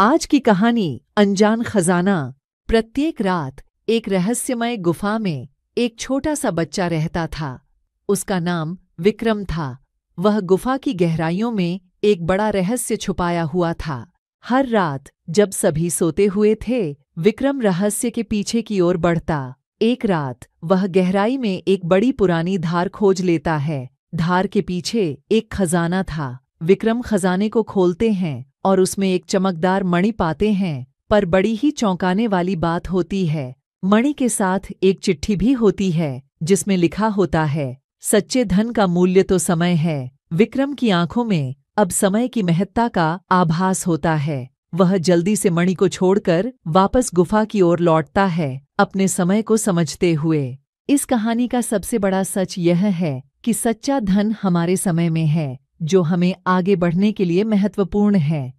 आज की कहानी अनजान खजाना प्रत्येक रात एक रहस्यमय गुफा में एक छोटा सा बच्चा रहता था उसका नाम विक्रम था वह गुफा की गहराइयों में एक बड़ा रहस्य छुपाया हुआ था हर रात जब सभी सोते हुए थे विक्रम रहस्य के पीछे की ओर बढ़ता एक रात वह गहराई में एक बड़ी पुरानी धार खोज लेता है धार के पीछे एक खजाना था विक्रम खजाने को खोलते हैं और उसमें एक चमकदार मणि पाते हैं पर बड़ी ही चौंकाने वाली बात होती है मणि के साथ एक चिट्ठी भी होती है जिसमें लिखा होता है सच्चे धन का मूल्य तो समय है विक्रम की आंखों में अब समय की महत्ता का आभास होता है वह जल्दी से मणि को छोड़कर वापस गुफा की ओर लौटता है अपने समय को समझते हुए इस कहानी का सबसे बड़ा सच यह है कि सच्चा धन हमारे समय में है जो हमें आगे बढ़ने के लिए महत्वपूर्ण है